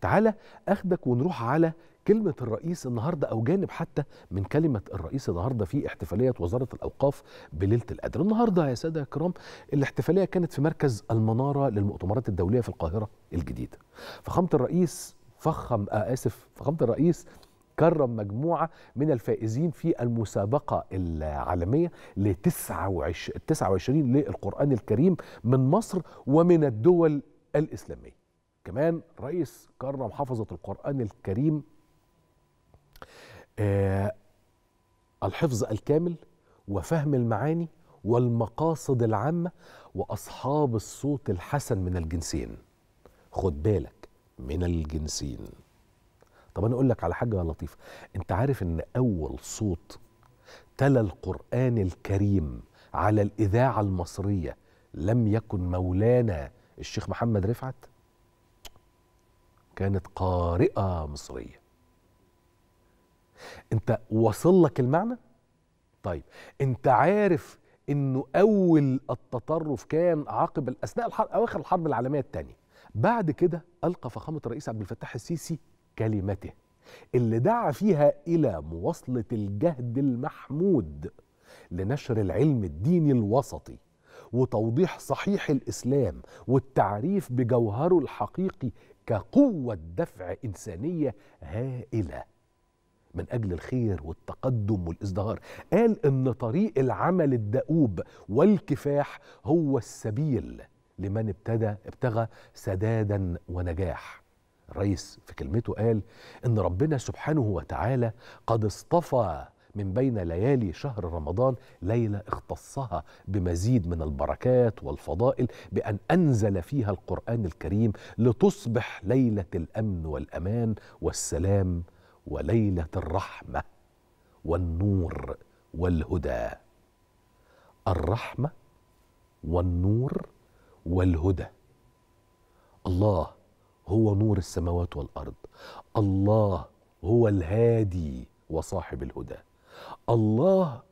تعالى اخدك ونروح على كلمة الرئيس النهاردة أو جانب حتى من كلمة الرئيس النهاردة في احتفالية وزارة الأوقاف بليلة القدر النهاردة يا سادة كرام الاحتفالية كانت في مركز المنارة للمؤتمرات الدولية في القاهرة الجديدة فخامة الرئيس فخم آه، آسف فخامة الرئيس كرم مجموعة من الفائزين في المسابقة العالمية ل 29 للقرآن الكريم من مصر ومن الدول الإسلامية كمان رئيس كرم محافظه القرآن الكريم آه، الحفظ الكامل وفهم المعاني والمقاصد العامة وأصحاب الصوت الحسن من الجنسين خد بالك من الجنسين طب أنا أقول لك على حاجة لطيفة أنت عارف أن أول صوت تلا القرآن الكريم على الإذاعة المصرية لم يكن مولانا الشيخ محمد رفعت كانت قارئة مصرية انت وصل لك المعنى طيب انت عارف انه اول التطرف كان عقب اثناء الحرب اواخر الحرب العالميه الثانيه بعد كده القى فخامه الرئيس عبد الفتاح السيسي كلمته اللي دعا فيها الى مواصله الجهد المحمود لنشر العلم الديني الوسطي وتوضيح صحيح الاسلام والتعريف بجوهره الحقيقي كقوة دفع إنسانية هائلة من أجل الخير والتقدم والازدهار قال إن طريق العمل الدؤوب والكفاح هو السبيل لمن ابتدى ابتغى سدادا ونجاح الرئيس في كلمته قال إن ربنا سبحانه وتعالى قد اصطفى من بين ليالي شهر رمضان ليله اختصها بمزيد من البركات والفضائل بان انزل فيها القران الكريم لتصبح ليله الامن والامان والسلام وليله الرحمه والنور والهدى الرحمه والنور والهدى الله هو نور السماوات والارض الله هو الهادي وصاحب الهدى الله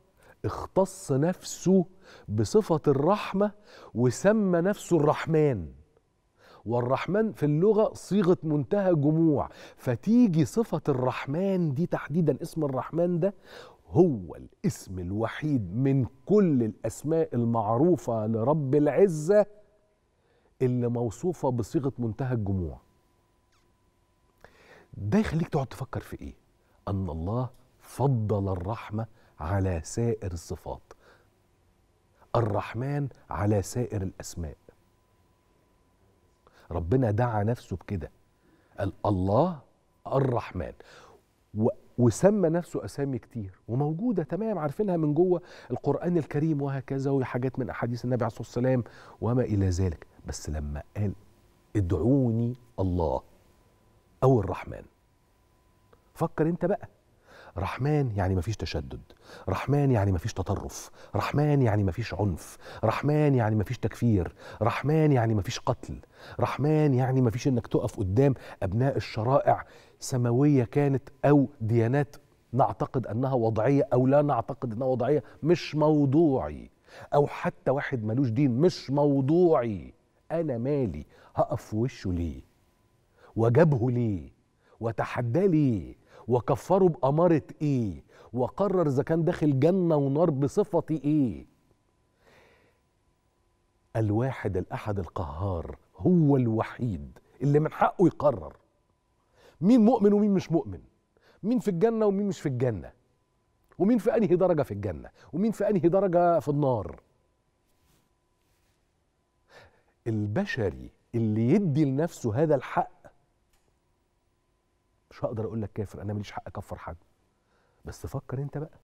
اختص نفسه بصفة الرحمة وسمى نفسه الرحمن والرحمن في اللغة صيغة منتهى جموع فتيجي صفة الرحمن دي تحديدا اسم الرحمن ده هو الاسم الوحيد من كل الأسماء المعروفة لرب العزة اللي موصوفة بصيغة منتهى الجموع ده يخليك تقعد تفكر في ايه أن الله فضل الرحمه على سائر الصفات الرحمن على سائر الاسماء ربنا دعا نفسه بكده قال الله الرحمن و وسمى نفسه اسامي كتير وموجوده تمام عارفينها من جوه القران الكريم وهكذا وحاجات من احاديث النبي عليه الصلاه والسلام وما الى ذلك بس لما قال ادعوني الله او الرحمن فكر انت بقى رحمن يعني مفيش تشدد رحمن يعني مفيش تطرف رحمن يعني مفيش عنف رحمن يعني مفيش تكفير رحمن يعني مفيش قتل رحمن يعني مفيش انك تقف قدام ابناء الشرائع سماويه كانت او ديانات نعتقد انها وضعيه او لا نعتقد انها وضعيه مش موضوعي او حتى واحد ملوش دين مش موضوعي انا مالي هقف في وشه ليه واجبه ليه وتحدى ليه وكفره بأمارة إيه وقرر إذا كان داخل جنة ونار بصفة إيه الواحد الأحد القهار هو الوحيد اللي من حقه يقرر مين مؤمن ومين مش مؤمن مين في الجنة ومين مش في الجنة ومين في أنهي درجة في الجنة ومين في أنهي درجة في النار البشري اللي يدي لنفسه هذا الحق مش هقدر اقول لك كافر انا ماليش حق اكفر حد بس فكر انت بقى